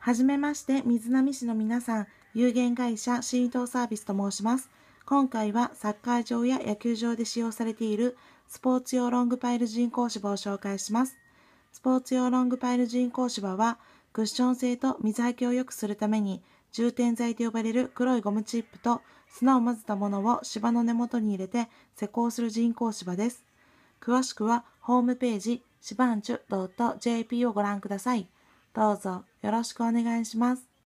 はじめまして、水波市の皆さん、有限会社シートサービスと申します。今回はサッカー場や野球場で使用されているスポーツ用ロングパイル人工芝を紹介します。スポーツ用ロングパイル人工芝は、クッション性と水はけを良くするために、充填剤と呼ばれる黒いゴムチップと砂を混ぜたものを芝の根元に入れて施工する人工芝です。詳しくはホームページ、シバンチュ .jp をご覧ください。どうぞよろしくお願いします。